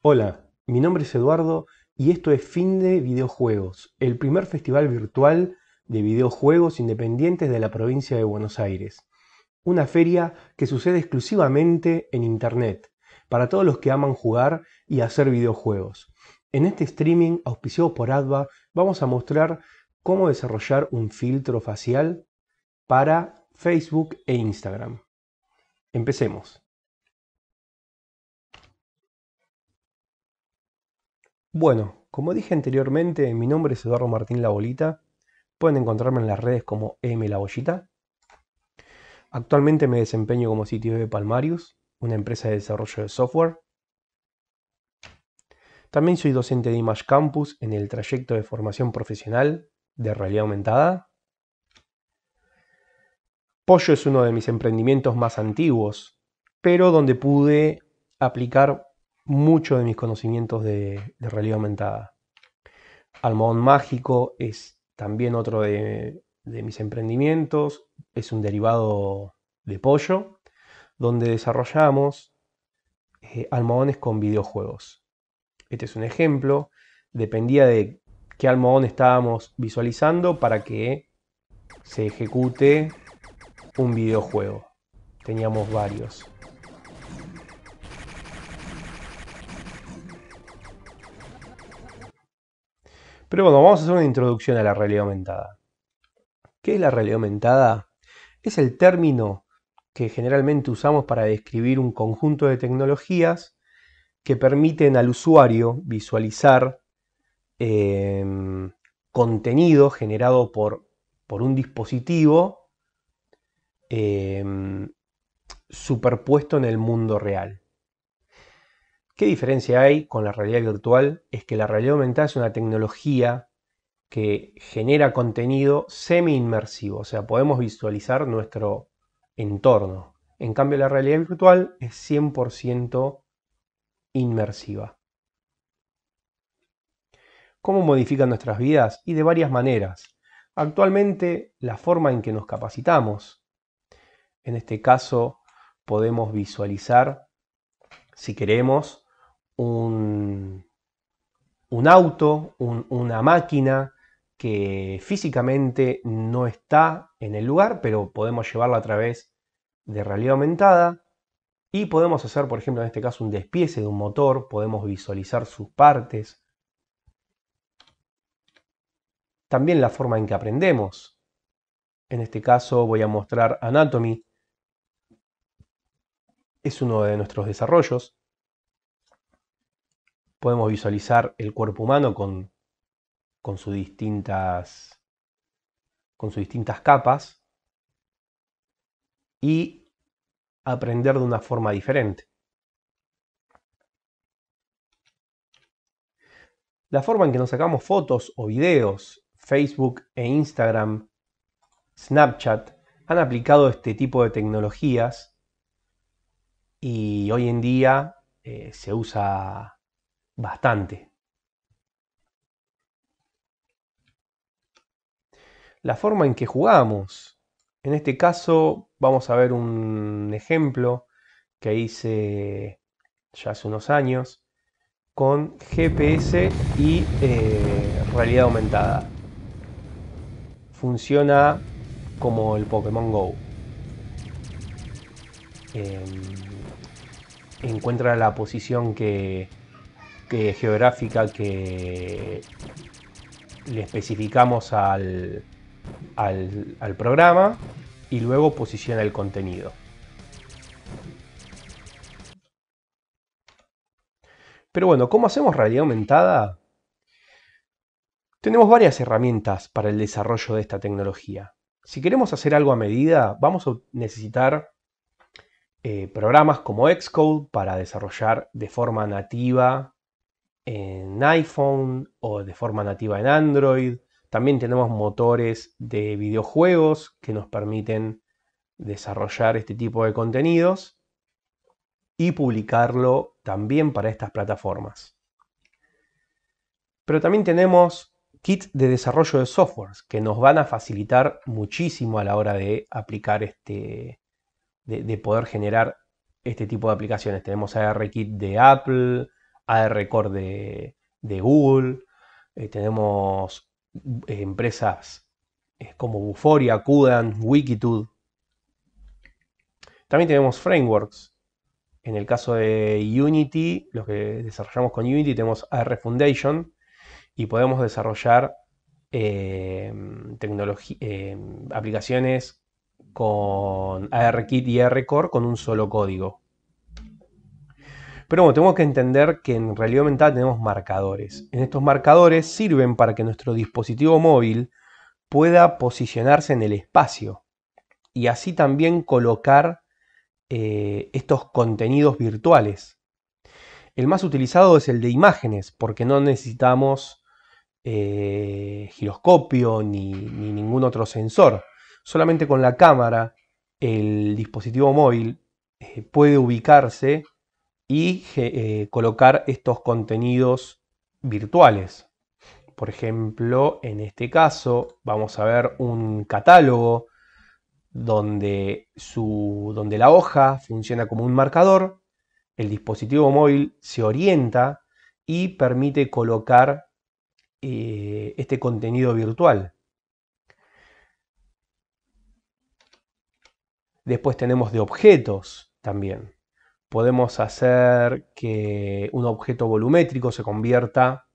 Hola, mi nombre es Eduardo y esto es Fin de Videojuegos, el primer festival virtual de videojuegos independientes de la provincia de Buenos Aires. Una feria que sucede exclusivamente en Internet, para todos los que aman jugar y hacer videojuegos. En este streaming auspiciado por ADVA vamos a mostrar cómo desarrollar un filtro facial para Facebook e Instagram. Empecemos. Bueno, como dije anteriormente, mi nombre es Eduardo Martín La Bolita. Pueden encontrarme en las redes como M La Bolita. Actualmente me desempeño como CTO de Palmarius, una empresa de desarrollo de software. También soy docente de Image Campus en el trayecto de formación profesional de realidad aumentada. Pollo es uno de mis emprendimientos más antiguos, pero donde pude aplicar mucho de mis conocimientos de, realidad aumentada. Almohadón Mágico es también otro de, mis emprendimientos, es un derivado de pollo, donde desarrollamos eh, almohadones con videojuegos. Este es un ejemplo, dependía de qué almohadón estábamos visualizando para que se ejecute un videojuego. Teníamos varios. Pero bueno, vamos a hacer una introducción a la realidad aumentada. ¿Qué es la realidad aumentada? Es el término que generalmente usamos para describir un conjunto de tecnologías que permiten al usuario visualizar em, contenido generado por, un dispositivo em, superpuesto en el mundo real. ¿Qué diferencia hay con la realidad virtual? Es que la realidad aumentada es una tecnología que genera contenido semi-inmersivo, o sea, podemos visualizar nuestro entorno. En cambio, la realidad virtual es 100% inmersiva. ¿Cómo modifican nuestras vidas? Y de varias maneras. Actualmente, la forma en que nos capacitamos. En este caso, podemos visualizar, si queremos, un, auto, una máquina que físicamente no está en el lugar, pero podemos llevarla a través de realidad aumentada y podemos hacer, por ejemplo, en este caso un despiece de un motor, podemos visualizar sus partes. También la forma en que aprendemos. En este caso voy a mostrar Anatomy. Es uno de nuestros desarrollos podemos visualizar el cuerpo humano con, con, sus, distintas, con sus distintas capas y aprender de una forma diferente. La forma en que nos sacamos fotos o videos, Facebook e Instagram, Snapchat, han aplicado este tipo de tecnologías y hoy en día eh, se usa bastante. La forma en que jugamos. En este caso vamos a ver un ejemplo que hice ya hace unos años con GPS y eh, realidad aumentada. Funciona como el Pokémon Go. Em, encuentra la posición que, geográfica que le especificamos al, programa y luego posiciona el contenido. Pero bueno, ¿cómo hacemos realidad aumentada? Tenemos varias herramientas para el desarrollo de esta tecnología. Si queremos hacer algo a medida, vamos a necesitar eh, programas como Xcode para desarrollar de forma nativa en iPhone o de forma nativa en Android. También tenemos motores de videojuegos que nos permiten desarrollar este tipo de contenidos y publicarlo también para estas plataformas. Pero también tenemos kits de desarrollo de softwares que nos van a facilitar muchísimo a la hora de aplicar este, de, de poder generar este tipo de aplicaciones. Tenemos ARKit de Apple, ARCore de, de Google, eh, tenemos eh, empresas eh, como Buforia, Kudan, Wikitude. También tenemos frameworks. En el caso de Unity, los que desarrollamos con Unity, tenemos AR Foundation y podemos desarrollar em, em, aplicaciones con ARKit y ARCore con un solo código. Pero bueno, tenemos que entender que en realidad mental tenemos marcadores. En estos marcadores sirven para que nuestro dispositivo móvil pueda posicionarse en el espacio y así también colocar eh, estos contenidos virtuales. El más utilizado es el de imágenes, porque no necesitamos eh, giroscopio ni, ningún otro sensor. Solamente con la cámara el dispositivo móvil eh, puede ubicarse y eh, colocar estos contenidos virtuales. Por ejemplo, en este caso vamos a ver un catálogo donde, donde la hoja funciona como un marcador, el dispositivo móvil se orienta y permite colocar eh, este contenido virtual. Después tenemos de objetos también podemos hacer que un objeto volumétrico se convierta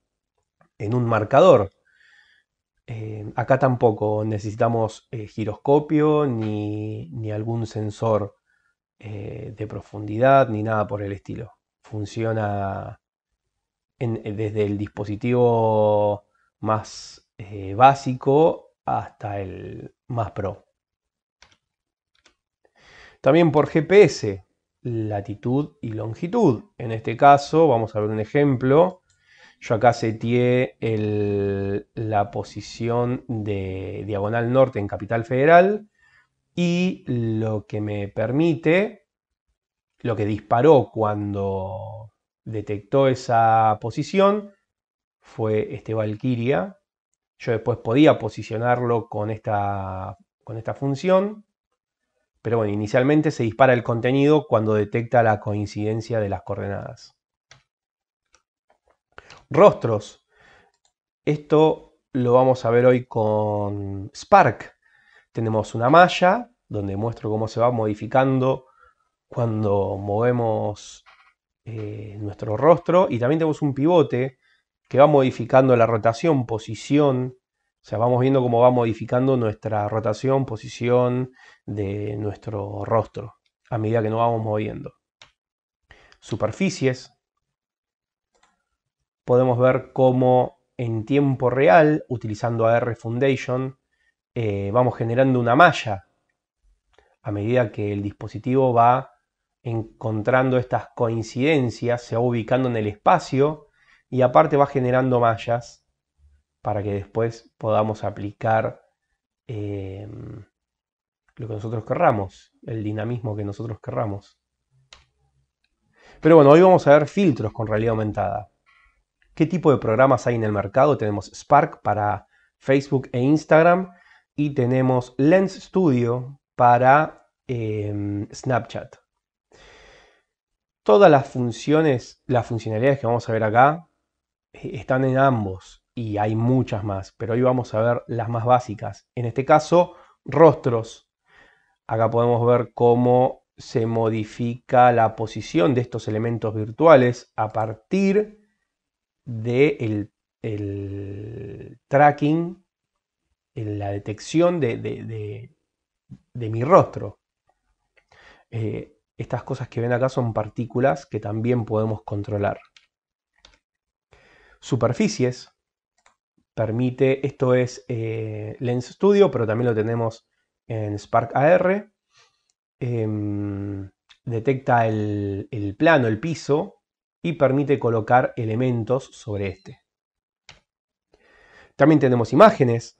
en un marcador. Eh, acá tampoco necesitamos eh, giroscopio ni, algún sensor eh, de profundidad ni nada por el estilo. Funciona desde el dispositivo más básico hasta el más pro. También por GPS latitud y longitud. En este caso, vamos a ver un ejemplo. Yo acá seteé la posición de diagonal norte en Capital Federal y lo que me permite, lo que disparó cuando detectó esa posición fue este Valkyria. Yo después podía posicionarlo con esta, con esta función pero bueno, inicialmente se dispara el contenido cuando detecta la coincidencia de las coordenadas. Rostros. Esto lo vamos a ver hoy con Spark. Tenemos una malla donde muestro cómo se va modificando cuando movemos eh, nuestro rostro. Y también tenemos un pivote que va modificando la rotación, posición o sea, vamos viendo cómo va modificando nuestra rotación, posición de nuestro rostro a medida que nos vamos moviendo. Superficies. Podemos ver cómo en tiempo real, utilizando AR Foundation, eh, vamos generando una malla a medida que el dispositivo va encontrando estas coincidencias, se va ubicando en el espacio y aparte va generando mallas para que después podamos aplicar em, lo que nosotros querramos, el dinamismo que nosotros querramos. Pero bueno, hoy vamos a ver filtros con realidad aumentada. ¿Qué tipo de programas hay en el mercado? Tenemos Spark para Facebook e Instagram y tenemos Lens Studio para em, Snapchat. Todas las funciones, las funcionalidades que vamos a ver acá eh, están en ambos y hay muchas más, pero hoy vamos a ver las más básicas. En este caso, rostros. Acá podemos ver cómo se modifica la posición de estos elementos virtuales a partir del de tracking, en la detección de, mi rostro. Eh, estas cosas que ven acá son partículas que también podemos controlar. Superficies permite, esto es eh, Lens Studio, pero también lo tenemos en Spark AR. Em, detecta el, el plano, el piso, y permite colocar elementos sobre este. También tenemos imágenes.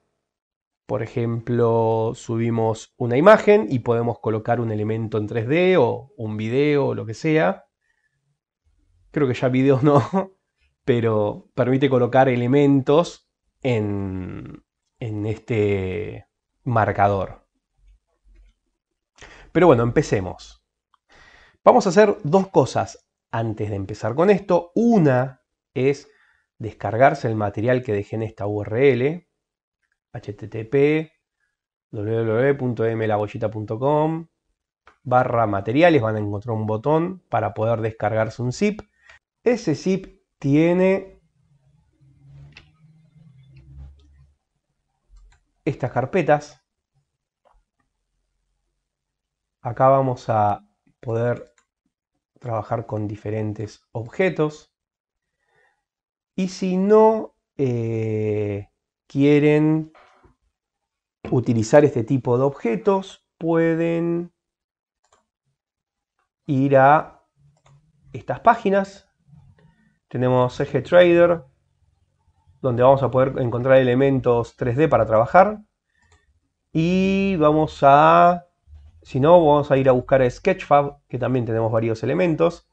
Por ejemplo, subimos una imagen y podemos colocar un elemento en 3D o un video o lo que sea. Creo que ya videos no, pero permite colocar elementos en, este marcador. Pero bueno, empecemos. Vamos a hacer dos cosas antes de empezar con esto. Una es descargarse el material que dejé en esta URL, http www.mlagollita.com barra materiales, van a encontrar un botón para poder descargarse un zip. Ese zip tiene estas carpetas. Acá vamos a poder trabajar con diferentes objetos. Y si no eh, quieren utilizar este tipo de objetos, pueden ir a estas páginas. Tenemos eje trader, donde vamos a poder encontrar elementos 3D para trabajar. Y vamos a, si no, vamos a ir a buscar Sketchfab, que también tenemos varios elementos.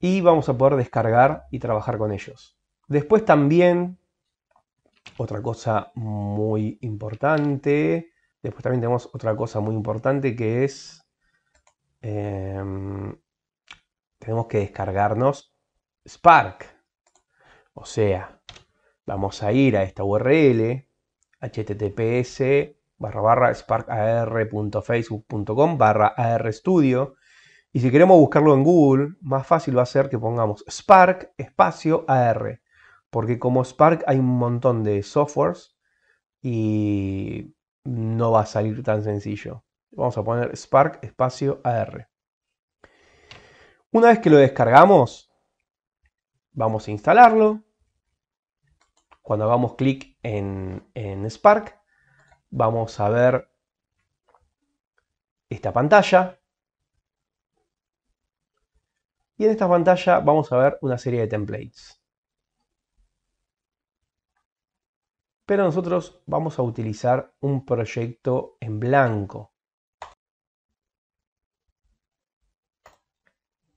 Y vamos a poder descargar y trabajar con ellos. Después también, otra cosa muy importante, después también tenemos otra cosa muy importante que es, em, tenemos que descargarnos Spark. O sea, vamos a ir a esta URL, https barra barra sparkar.facebook.com barra arstudio. Y si queremos buscarlo en Google, más fácil va a ser que pongamos Spark espacio AR. Porque como Spark hay un montón de softwares y no va a salir tan sencillo. Vamos a poner Spark espacio AR. Una vez que lo descargamos, Vamos a instalarlo. Cuando hagamos clic en, Spark, vamos a ver esta pantalla. Y en esta pantalla vamos a ver una serie de templates. Pero nosotros vamos a utilizar un proyecto en blanco.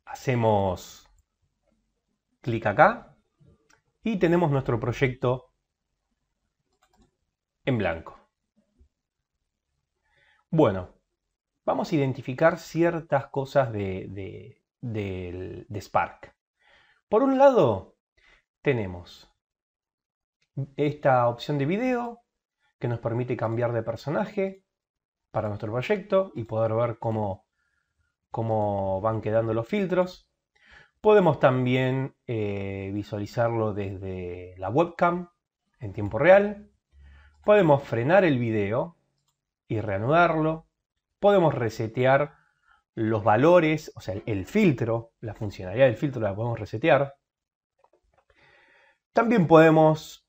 Hacemos clic acá y tenemos nuestro proyecto en blanco. Bueno, vamos a identificar ciertas cosas de, de, Spark. Por un lado, tenemos esta opción de video que nos permite cambiar de personaje para nuestro proyecto y poder ver cómo, cómo van quedando los filtros. Podemos también eh, visualizarlo desde la webcam en tiempo real. Podemos frenar el video y reanudarlo. Podemos resetear los valores, o sea, el filtro, la funcionalidad del filtro la podemos resetear. También podemos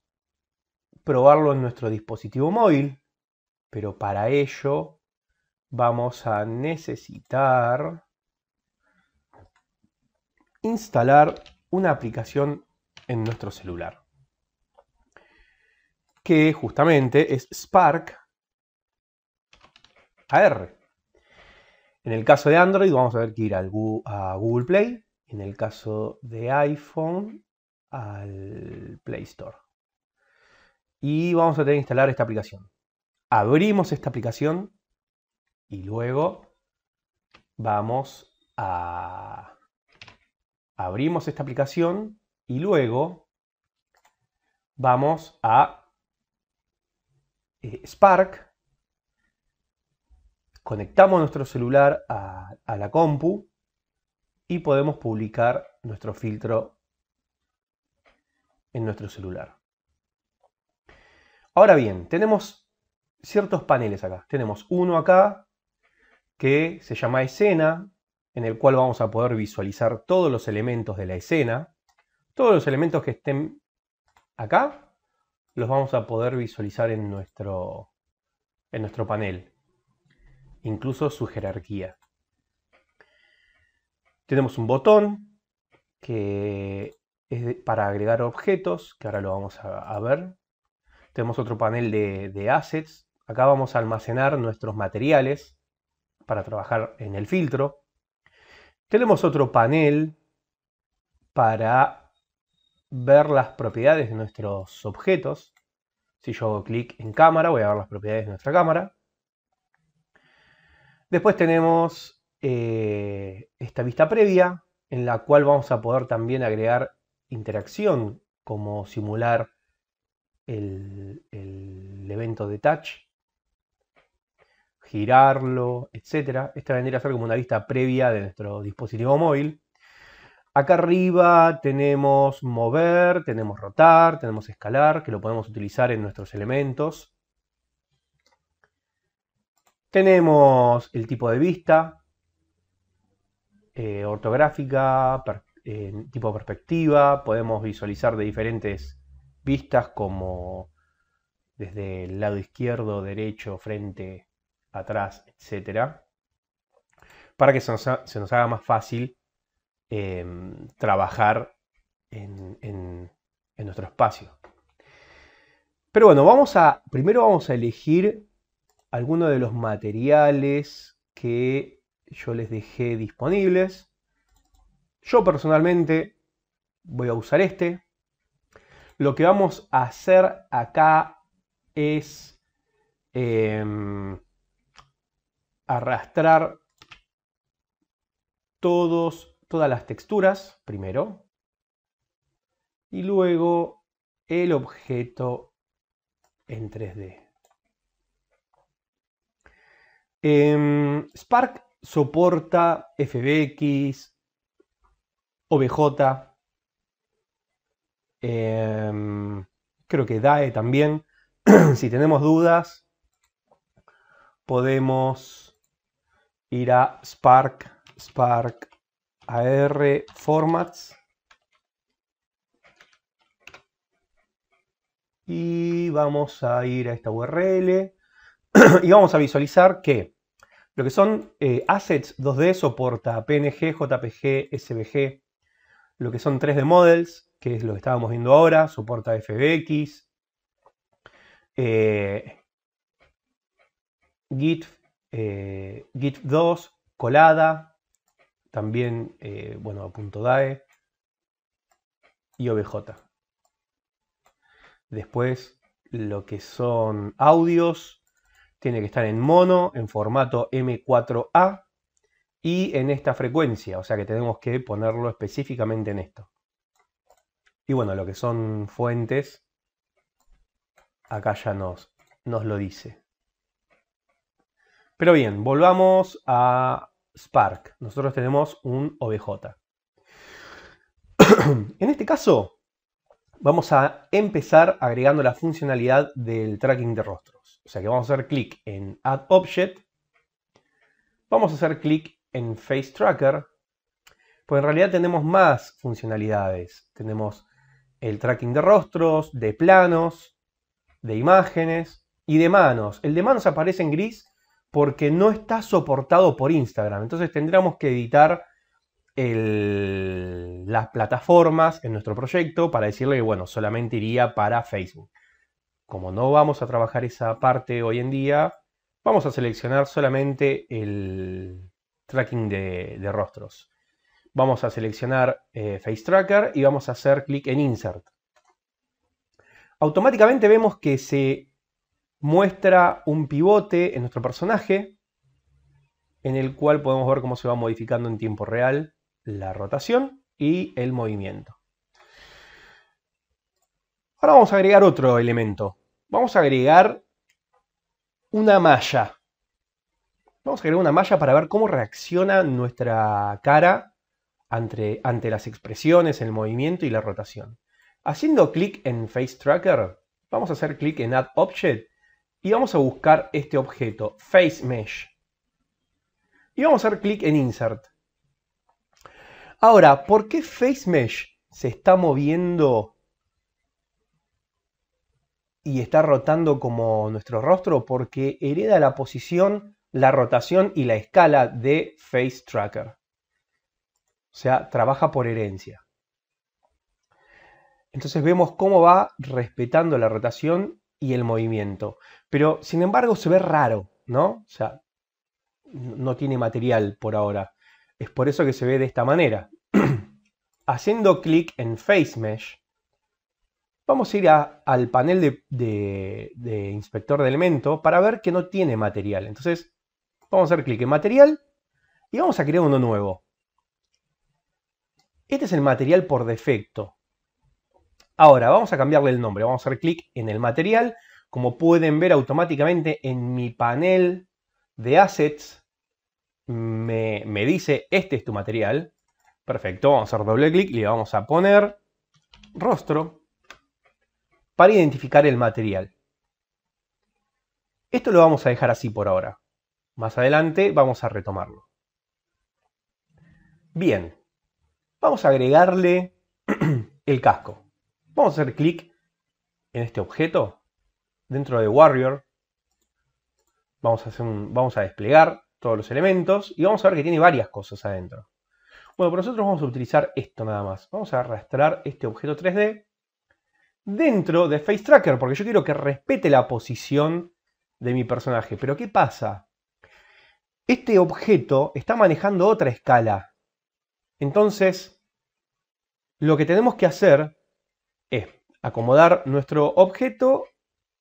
probarlo en nuestro dispositivo móvil, pero para ello vamos a necesitar instalar una aplicación en nuestro celular, que justamente es Spark AR. En el caso de Android vamos a ver que ir a Google Play, en el caso de iPhone al Play Store. Y vamos a tener que instalar esta aplicación. Abrimos esta aplicación y luego vamos a abrimos esta aplicación y luego vamos a eh, Spark, conectamos nuestro celular a, a la compu y podemos publicar nuestro filtro en nuestro celular. Ahora bien, tenemos ciertos paneles acá. Tenemos uno acá que se llama escena, en el cual vamos a poder visualizar todos los elementos de la escena. Todos los elementos que estén acá los vamos a poder visualizar en nuestro, en nuestro panel, incluso su jerarquía. Tenemos un botón que es para agregar objetos, que ahora lo vamos a, ver. Tenemos otro panel de, de assets. Acá vamos a almacenar nuestros materiales para trabajar en el filtro. Tenemos otro panel para ver las propiedades de nuestros objetos. Si yo hago clic en cámara, voy a ver las propiedades de nuestra cámara. Después tenemos eh, esta vista previa, en la cual vamos a poder también agregar interacción, como simular el, el evento de touch girarlo, etcétera. Esta vendría a ser como una vista previa de nuestro dispositivo móvil. Acá arriba tenemos mover, tenemos rotar, tenemos escalar, que lo podemos utilizar en nuestros elementos. Tenemos el tipo de vista, eh, ortográfica, eh, tipo de perspectiva, podemos visualizar de diferentes vistas como desde el lado izquierdo, derecho, frente, atrás, etcétera, para que se nos, haga más fácil em, trabajar en, nuestro espacio. Pero bueno, vamos a, primero vamos a elegir algunos de los materiales que yo les dejé disponibles. Yo personalmente voy a usar este. Lo que vamos a hacer acá es em, arrastrar todos, todas las texturas primero y luego el objeto en 3D. Em, Spark soporta FBX, OBJ, em, creo que DAE también. si tenemos dudas, podemos ir a Spark, Spark AR Formats. Y vamos a ir a esta URL y vamos a visualizar que lo que son eh, assets 2D soporta PNG, JPG, SVG, lo que son 3D models, que es lo que estábamos viendo ahora, soporta FBX, eh, Git eh, Git2, Colada, también, eh, a punto .dae y OBJ. Después, lo que son audios, tiene que estar en mono, en formato M4A y en esta frecuencia, o sea que tenemos que ponerlo específicamente en esto. Y bueno, lo que son fuentes, acá ya nos, nos lo dice. Pero bien, volvamos a Spark. Nosotros tenemos un OBJ. en este caso, vamos a empezar agregando la funcionalidad del tracking de rostros. O sea que vamos a hacer clic en Add Object. Vamos a hacer clic en Face Tracker. Pues en realidad tenemos más funcionalidades. Tenemos el tracking de rostros, de planos, de imágenes y de manos. El de manos aparece en gris porque no está soportado por Instagram. Entonces tendríamos que editar las plataformas en nuestro proyecto para decirle que, bueno, solamente iría para Facebook. Como no vamos a trabajar esa parte hoy en día, vamos a seleccionar solamente el tracking de, rostros. Vamos a seleccionar eh, Face Tracker y vamos a hacer clic en Insert. Automáticamente vemos que se muestra un pivote en nuestro personaje, en el cual podemos ver cómo se va modificando en tiempo real la rotación y el movimiento. Ahora vamos a agregar otro elemento. Vamos a agregar una malla. Vamos a agregar una malla para ver cómo reacciona nuestra cara ante, ante las expresiones, el movimiento y la rotación. Haciendo clic en Face Tracker, vamos a hacer clic en Add Object y vamos a buscar este objeto, Face Mesh. Y vamos a hacer clic en Insert. Ahora, ¿por qué Face Mesh se está moviendo y está rotando como nuestro rostro? Porque hereda la posición, la rotación y la escala de Face Tracker. O sea, trabaja por herencia. Entonces vemos cómo va respetando la rotación y el movimiento. Pero sin embargo se ve raro, ¿no? O sea, no tiene material por ahora. Es por eso que se ve de esta manera. Haciendo clic en Face Mesh, vamos a ir al panel de, de inspector de elemento para ver que no tiene material. Entonces, vamos a hacer clic en material y vamos a crear uno nuevo. Este es el material por defecto. Ahora, vamos a cambiarle el nombre. Vamos a hacer clic en el material. Como pueden ver automáticamente en mi panel de assets, me, dice, este es tu material. Perfecto, vamos a hacer doble clic y le vamos a poner rostro para identificar el material. Esto lo vamos a dejar así por ahora. Más adelante vamos a retomarlo. Bien, vamos a agregarle el casco. Vamos a hacer clic en este objeto. Dentro de Warrior vamos a, desplegar todos los elementos y vamos a ver que tiene varias cosas adentro. Bueno, pero nosotros vamos a utilizar esto nada más. Vamos a arrastrar este objeto 3D dentro de Face Tracker, porque yo quiero que respete la posición de mi personaje. Pero ¿qué pasa? Este objeto está manejando otra escala. Entonces, lo que tenemos que hacer es acomodar nuestro objeto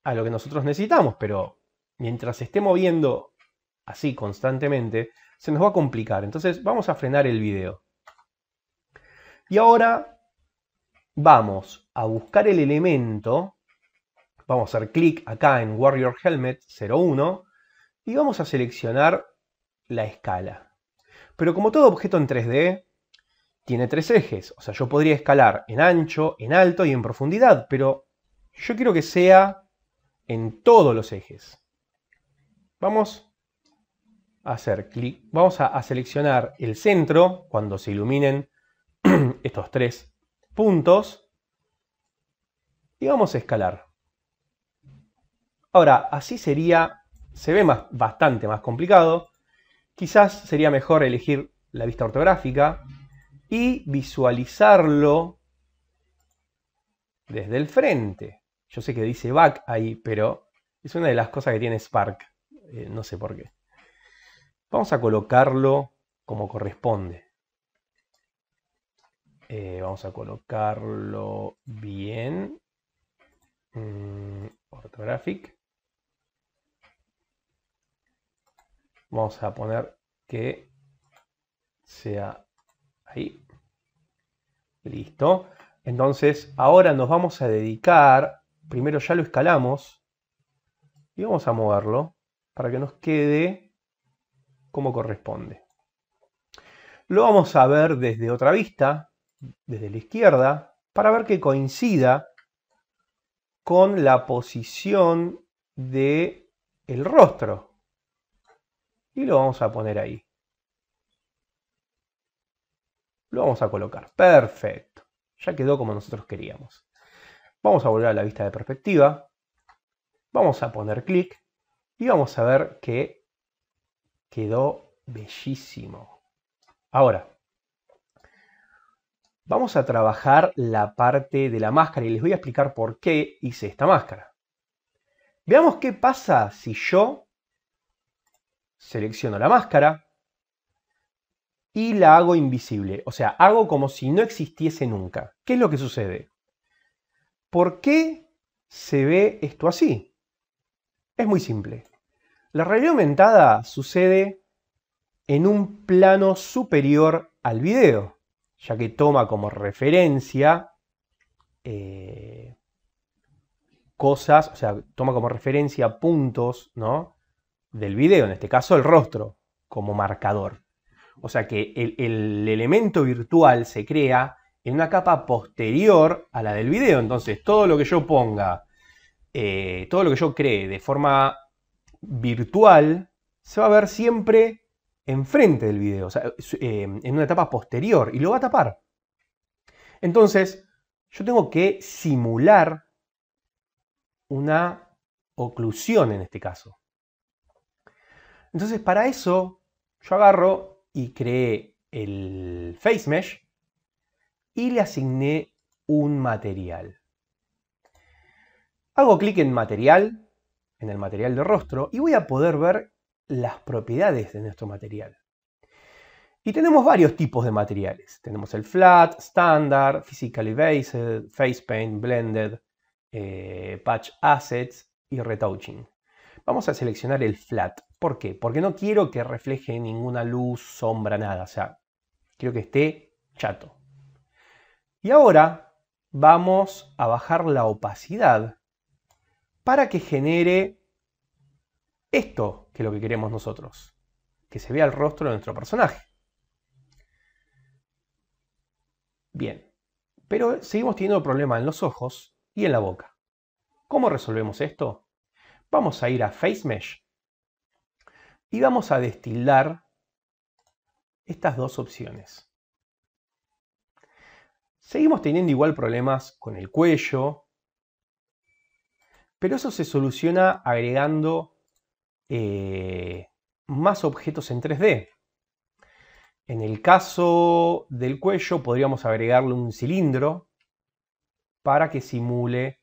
a lo que nosotros necesitamos, pero mientras se esté moviendo así constantemente, se nos va a complicar. Entonces vamos a frenar el video. Y ahora vamos a buscar el elemento. Vamos a hacer clic acá en Warrior Helmet 01 y vamos a seleccionar la escala. Pero como todo objeto en 3D, tiene tres ejes. O sea, yo podría escalar en ancho, en alto y en profundidad, pero yo quiero que sea en todos los ejes. Vamos a hacer clic, vamos a, seleccionar el centro cuando se iluminen estos tres puntos y vamos a escalar. Ahora, así sería, se ve más, bastante más complicado. Quizás sería mejor elegir la vista ortográfica y visualizarlo desde el frente. Yo sé que dice back ahí, pero es una de las cosas que tiene Spark. Eh, no sé por qué. Vamos a colocarlo como corresponde. Eh, vamos a colocarlo bien. Mm, orthographic. Vamos a poner que sea Ahí. Listo. Entonces, ahora nos vamos a dedicar, primero ya lo escalamos y vamos a moverlo para que nos quede como corresponde. Lo vamos a ver desde otra vista, desde la izquierda, para ver que coincida con la posición del el rostro. Y lo vamos a poner ahí. vamos a colocar. Perfecto. Ya quedó como nosotros queríamos. Vamos a volver a la vista de perspectiva. Vamos a poner clic y vamos a ver que quedó bellísimo. Ahora, vamos a trabajar la parte de la máscara y les voy a explicar por qué hice esta máscara. Veamos qué pasa si yo selecciono la máscara, y la hago invisible, o sea, hago como si no existiese nunca. ¿Qué es lo que sucede? ¿Por qué se ve esto así? Es muy simple. La realidad aumentada sucede en un plano superior al video, ya que toma como referencia eh, cosas, o sea, toma como referencia puntos, ¿no? Del video, en este caso el rostro, como marcador. O sea que el, elemento virtual se crea en una capa posterior a la del video. Entonces, todo lo que yo ponga, eh, todo lo que yo cree de forma virtual, se va a ver siempre enfrente del video, eh, en una etapa posterior, y lo va a tapar. Entonces, yo tengo que simular una oclusión en este caso. Entonces, para eso, yo agarro y creé el face mesh y le asigné un material. Hago clic en material, en el material de rostro, y voy a poder ver las propiedades de nuestro material. Y tenemos varios tipos de materiales. Tenemos el flat, standard, physically based, face paint, blended, eh, patch assets y retouching. Vamos a seleccionar el flat. ¿Por qué? Porque no quiero que refleje ninguna luz, sombra, nada. O sea, quiero que esté chato. Y ahora vamos a bajar la opacidad para que genere esto, que es lo que queremos nosotros. Que se vea el rostro de nuestro personaje. Bien, pero seguimos teniendo problemas en los ojos y en la boca. ¿Cómo resolvemos esto? Vamos a ir a Face Mesh y vamos a destildar estas dos opciones. Seguimos teniendo igual problemas con el cuello, pero eso se soluciona agregando eh, más objetos en 3D. En el caso del cuello podríamos agregarle un cilindro para que simule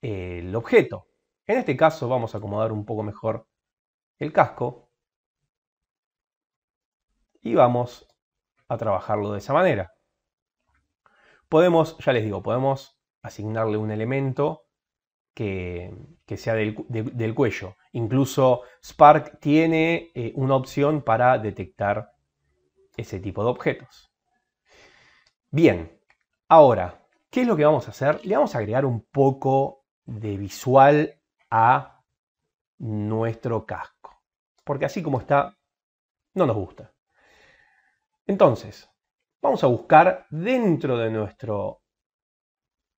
eh, el objeto. En este caso vamos a acomodar un poco mejor el casco y vamos a trabajarlo de esa manera. Podemos, ya les digo, podemos asignarle un elemento que, sea del, cuello. Incluso Spark tiene eh, una opción para detectar ese tipo de objetos. Bien, ahora, ¿qué es lo que vamos a hacer? Le vamos a agregar un poco de visual a nuestro casco. Porque así como está, no nos gusta. Entonces, vamos a buscar dentro de nuestro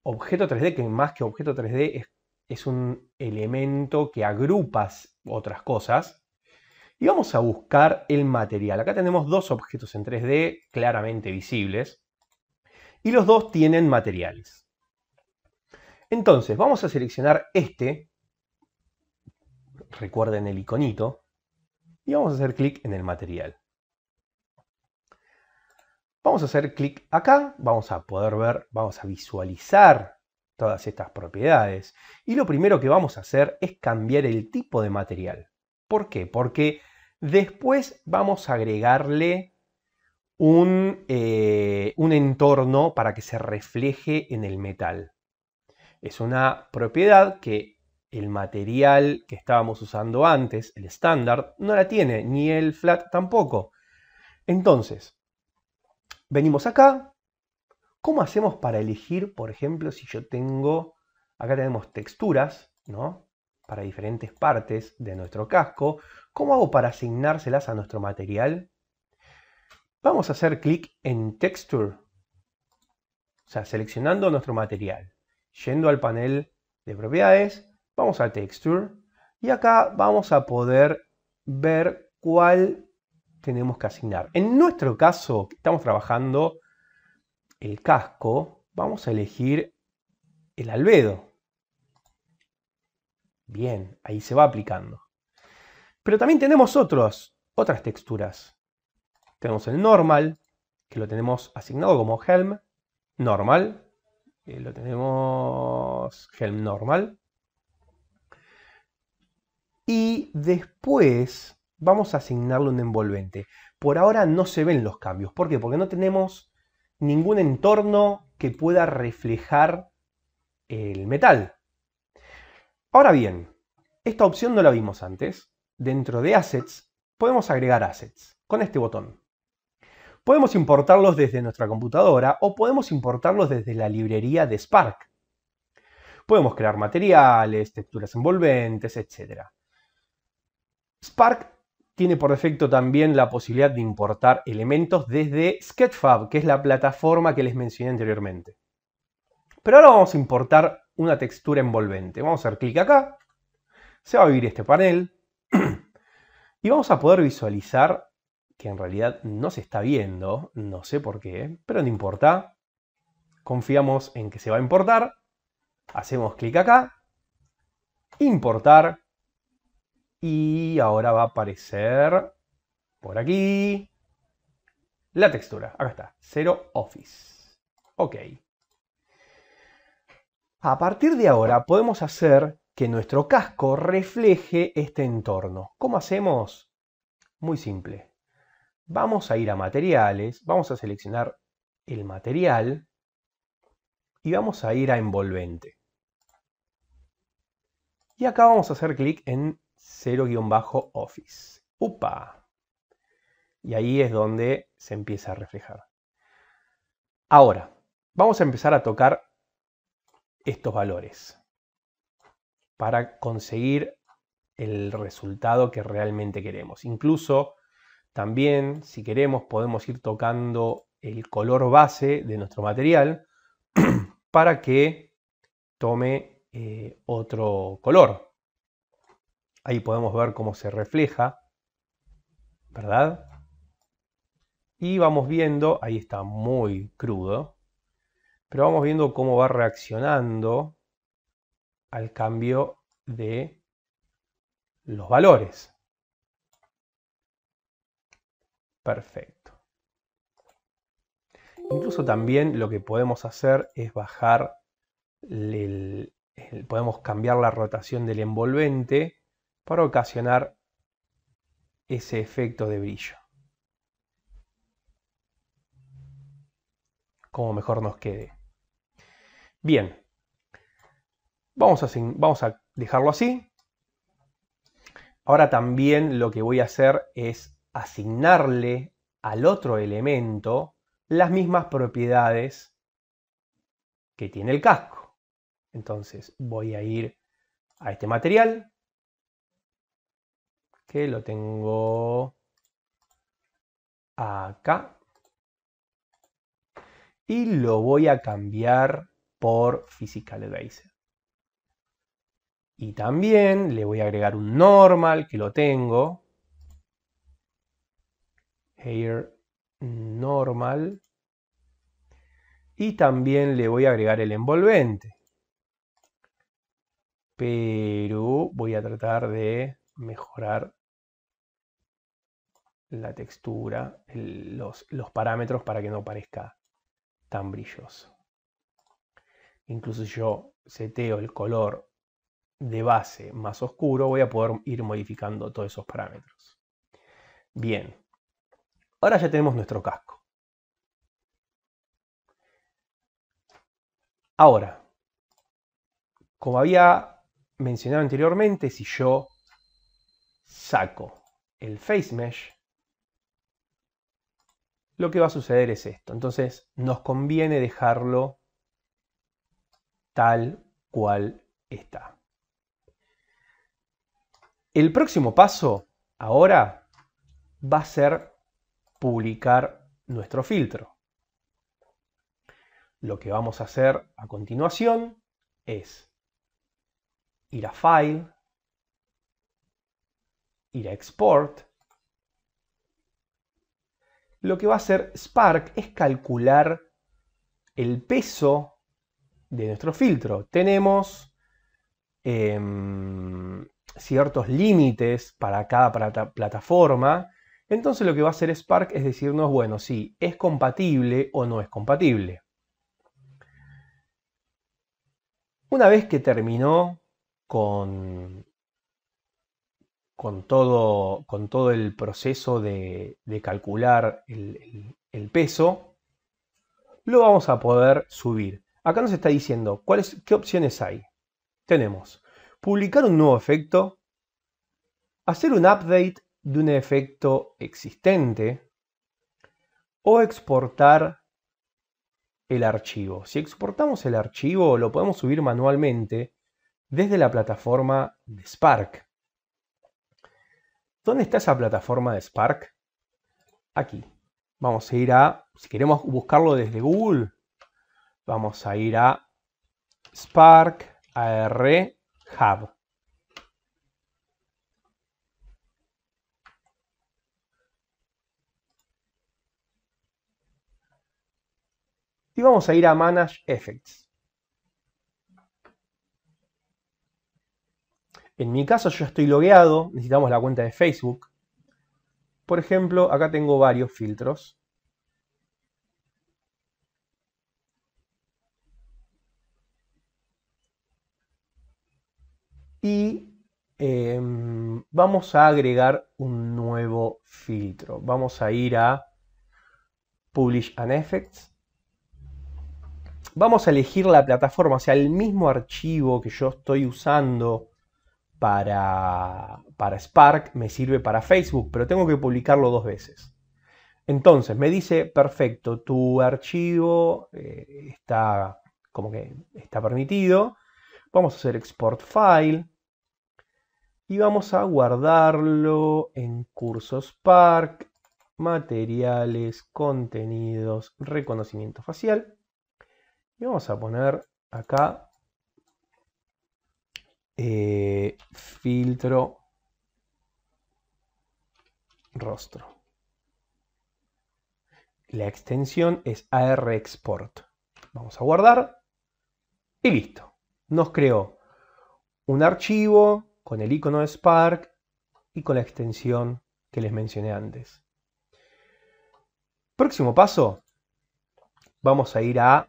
objeto 3D, que más que objeto 3D es, un elemento que agrupa otras cosas. Y vamos a buscar el material. Acá tenemos dos objetos en 3D claramente visibles. Y los dos tienen materiales. Entonces, vamos a seleccionar este, recuerden el iconito, y vamos a hacer clic en el material. Vamos a hacer clic acá, vamos a poder ver, vamos a visualizar todas estas propiedades. Y lo primero que vamos a hacer es cambiar el tipo de material. ¿Por qué? Porque después vamos a agregarle un, eh, un entorno para que se refleje en el metal. Es una propiedad que el material que estábamos usando antes, el estándar, no la tiene, ni el flat tampoco. Entonces, venimos acá. ¿Cómo hacemos para elegir, por ejemplo, si yo tengo, acá tenemos texturas, ¿no? Para diferentes partes de nuestro casco. ¿Cómo hago para asignárselas a nuestro material? Vamos a hacer clic en Texture, o sea, seleccionando nuestro material, yendo al panel de propiedades Vamos a Texture y acá vamos a poder ver cuál tenemos que asignar. En nuestro caso, estamos trabajando el casco, vamos a elegir el albedo. Bien, ahí se va aplicando. Pero también tenemos otras texturas. Tenemos el normal, que lo tenemos asignado como Helm normal. Eh, lo tenemos Helm normal y después vamos a asignarle un envolvente. Por ahora no se ven los cambios. ¿Por qué? Porque no tenemos ningún entorno que pueda reflejar el metal. Ahora bien, esta opción no la vimos antes. Dentro de Assets podemos agregar Assets con este botón. Podemos importarlos desde nuestra computadora o podemos importarlos desde la librería de Spark. Podemos crear materiales, texturas envolventes, etc. Spark tiene por defecto también la posibilidad de importar elementos desde Sketchfab, que es la plataforma que les mencioné anteriormente. Pero ahora vamos a importar una textura envolvente. Vamos a hacer clic acá, se va a abrir este panel y vamos a poder visualizar que en realidad no se está viendo, no sé por qué, pero no importa. Confiamos en que se va a importar. Hacemos clic acá, importar, y ahora va a aparecer por aquí la textura. Acá está, Cero Office. Ok. A partir de ahora podemos hacer que nuestro casco refleje este entorno. ¿Cómo hacemos? Muy simple. Vamos a ir a materiales, vamos a seleccionar el material y vamos a ir a envolvente. Y acá vamos a hacer clic en 0-office. ¡Upa! Y ahí es donde se empieza a reflejar. Ahora, vamos a empezar a tocar estos valores para conseguir el resultado que realmente queremos. Incluso también, si queremos, podemos ir tocando el color base de nuestro material para que tome eh, otro color. Ahí podemos ver cómo se refleja, ¿verdad? Y vamos viendo, ahí está muy crudo, pero vamos viendo cómo va reaccionando al cambio de los valores. Perfecto. Incluso también lo que podemos hacer es bajar, podemos cambiar la rotación del envolvente para ocasionar ese efecto de brillo. Como mejor nos quede. Bien, vamos a, vamos a dejarlo así. Ahora también lo que voy a hacer es asignarle al otro elemento las mismas propiedades que tiene el casco. Entonces voy a ir a este material, que lo tengo acá. Y lo voy a cambiar por Physical Base. Y también le voy a agregar un normal que lo tengo. Hair normal. Y también le voy a agregar el envolvente. Pero voy a tratar de mejorar la textura, los, los parámetros para que no parezca tan brilloso. Incluso si yo seteo el color de base más oscuro, voy a poder ir modificando todos esos parámetros. Bien, ahora ya tenemos nuestro casco. Ahora, como había mencionado anteriormente, si yo saco el face mesh, lo que va a suceder es esto. Entonces nos conviene dejarlo tal cual está. El próximo paso ahora va a ser publicar nuestro filtro. Lo que vamos a hacer a continuación es ir a File, ir a Export, lo que va a hacer Spark es calcular el peso de nuestro filtro. Tenemos em, ciertos límites para cada plataforma. Entonces lo que va a hacer Spark es decirnos, bueno, si es compatible o no es compatible. Una vez que terminó con con todo, con todo el proceso de, calcular el, peso, lo vamos a poder subir. Acá nos está diciendo qué opciones hay. Tenemos publicar un nuevo efecto, hacer un update de un efecto existente o exportar el archivo. Si exportamos el archivo, lo podemos subir manualmente desde la plataforma de Spark. ¿Dónde está esa plataforma de Spark? Aquí. Vamos a ir a, si queremos buscarlo desde Google, vamos a ir a Spark AR Hub. Y vamos a ir a Manage Effects. En mi caso yo estoy logueado, necesitamos la cuenta de Facebook. Por ejemplo, acá tengo varios filtros. Y em, vamos a agregar un nuevo filtro. Vamos a ir a Publish an Effects. Vamos a elegir la plataforma, o sea, el mismo archivo que yo estoy usando para, para Spark, me sirve para Facebook, pero tengo que publicarlo dos veces. Entonces me dice, perfecto, tu archivo eh, está como que está permitido. Vamos a hacer export file y vamos a guardarlo en cursos Spark, materiales, contenidos, reconocimiento facial. Y vamos a poner acá eh, filtro rostro. La extensión es AR Export. Vamos a guardar y listo. Nos creó un archivo con el icono de Spark y con la extensión que les mencioné antes. Próximo paso, vamos a ir a,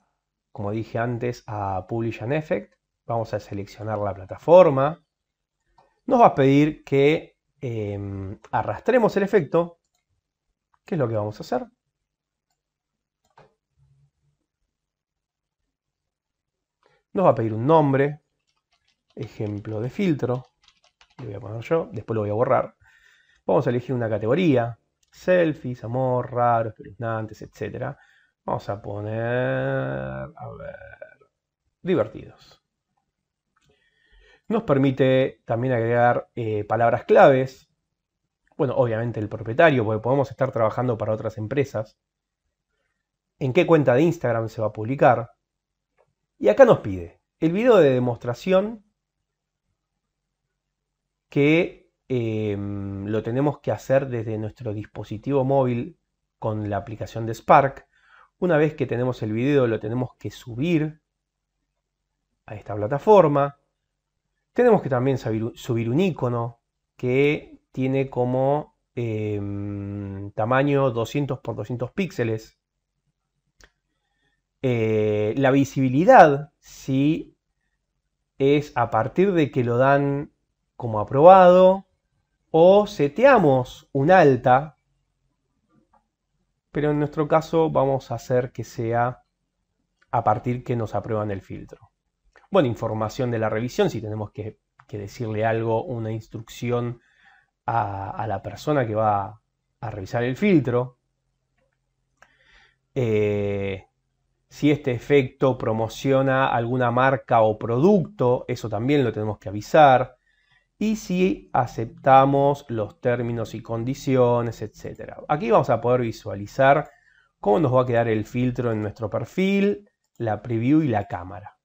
como dije antes, a Publish an Effect Vamos a seleccionar la plataforma. Nos va a pedir que em, arrastremos el efecto. ¿Qué es lo que vamos a hacer? Nos va a pedir un nombre, ejemplo de filtro, Lo voy a poner yo, después lo voy a borrar. Vamos a elegir una categoría, selfies, amor, raro, espeluznantes, etc. Vamos a poner, a ver, divertidos. Nos permite también agregar eh, palabras claves. Bueno, obviamente el propietario, porque podemos estar trabajando para otras empresas. En qué cuenta de Instagram se va a publicar. Y acá nos pide el video de demostración que em, lo tenemos que hacer desde nuestro dispositivo móvil con la aplicación de Spark. Una vez que tenemos el video lo tenemos que subir a esta plataforma. Tenemos que también subir, un icono que tiene como em, tamaño 200 por 200 píxeles. Eh, la visibilidad, si es a partir de que lo dan como aprobado o seteamos un alta, pero en nuestro caso vamos a hacer que sea a partir que nos aprueban el filtro bueno, información de la revisión, si tenemos que, decirle algo, una instrucción a, la persona que va a revisar el filtro. Eh, si este efecto promociona alguna marca o producto, eso también lo tenemos que avisar. Y si aceptamos los términos y condiciones, etc. Aquí vamos a poder visualizar cómo nos va a quedar el filtro en nuestro perfil, la preview y la cámara.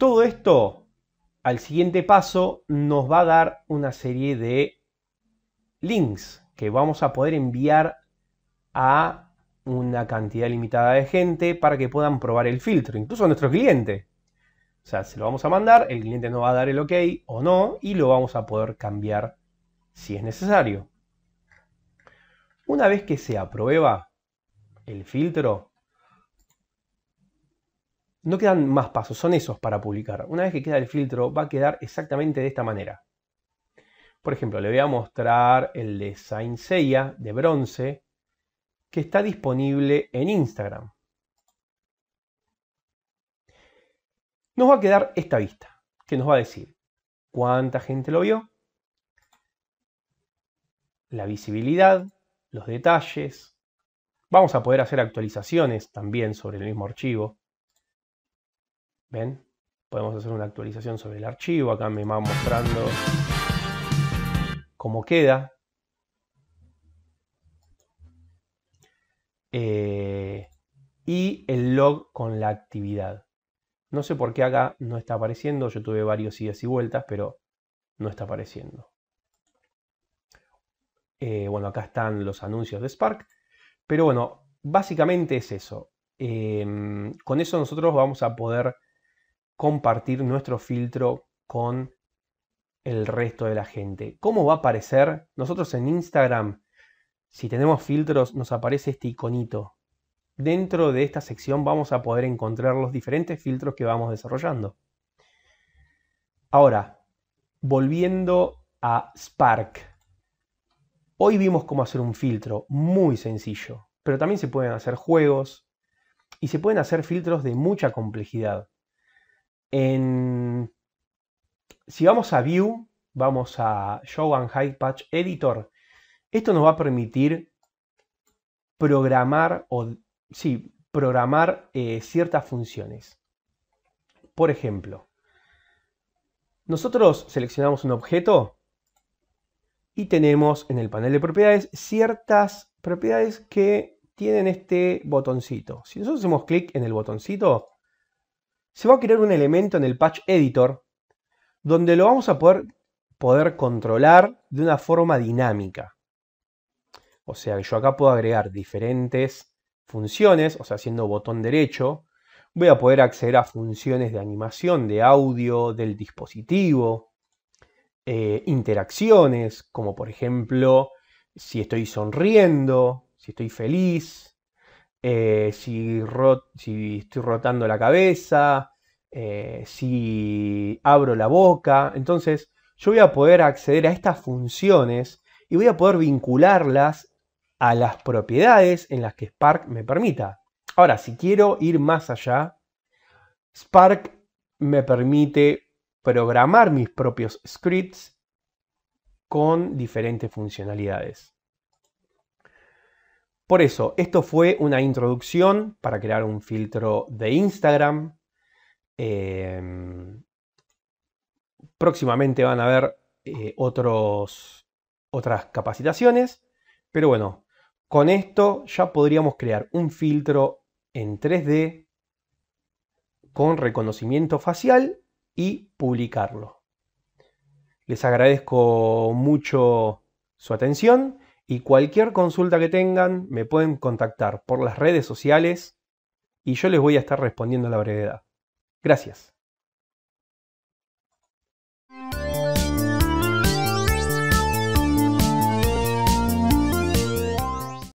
Todo esto al siguiente paso nos va a dar una serie de links que vamos a poder enviar a una cantidad limitada de gente para que puedan probar el filtro, incluso a nuestro cliente. O sea, se lo vamos a mandar, el cliente nos va a dar el ok o no y lo vamos a poder cambiar si es necesario. Una vez que se aprueba el filtro, no quedan más pasos, son esos para publicar. Una vez que queda el filtro, va a quedar exactamente de esta manera. Por ejemplo, le voy a mostrar el design Saint de bronce, que está disponible en Instagram. Nos va a quedar esta vista, que nos va a decir cuánta gente lo vio, la visibilidad, los detalles. Vamos a poder hacer actualizaciones también sobre el mismo archivo. ¿Ven? Podemos hacer una actualización sobre el archivo. Acá me va mostrando cómo queda. Eh, y el log con la actividad. No sé por qué acá no está apareciendo. Yo tuve varios idas y vueltas, pero no está apareciendo. Eh, bueno, acá están los anuncios de Spark. Pero bueno, básicamente es eso. Eh, con eso nosotros vamos a poder compartir nuestro filtro con el resto de la gente. ¿Cómo va a aparecer? Nosotros en Instagram, si tenemos filtros, nos aparece este iconito. Dentro de esta sección vamos a poder encontrar los diferentes filtros que vamos desarrollando. Ahora, volviendo a Spark. Hoy vimos cómo hacer un filtro, muy sencillo, pero también se pueden hacer juegos y se pueden hacer filtros de mucha complejidad. En, si vamos a View, vamos a Show and Hide Patch Editor, esto nos va a permitir programar o sí, programar eh, ciertas funciones. Por ejemplo, nosotros seleccionamos un objeto y tenemos en el panel de propiedades ciertas propiedades que tienen este botoncito. Si nosotros hacemos clic en el botoncito, se va a crear un elemento en el patch editor donde lo vamos a poder, poder controlar de una forma dinámica. O sea, yo acá puedo agregar diferentes funciones, o sea, haciendo botón derecho, voy a poder acceder a funciones de animación, de audio, del dispositivo, eh, interacciones, como por ejemplo, si estoy sonriendo, si estoy feliz, eh, si, estoy rotando la cabeza, eh, si abro la boca. Entonces yo voy a poder acceder a estas funciones y voy a poder vincularlas a las propiedades en las que Spark me permita. Ahora, si quiero ir más allá, Spark me permite programar mis propios scripts con diferentes funcionalidades. Por eso, esto fue una introducción para crear un filtro de Instagram. Em, próximamente van a ver eh, otros, otras capacitaciones, pero bueno, con esto ya podríamos crear un filtro en 3D con reconocimiento facial y publicarlo. Les agradezco mucho su atención y cualquier consulta que tengan me pueden contactar por las redes sociales y yo les voy a estar respondiendo a la brevedad. Gracias.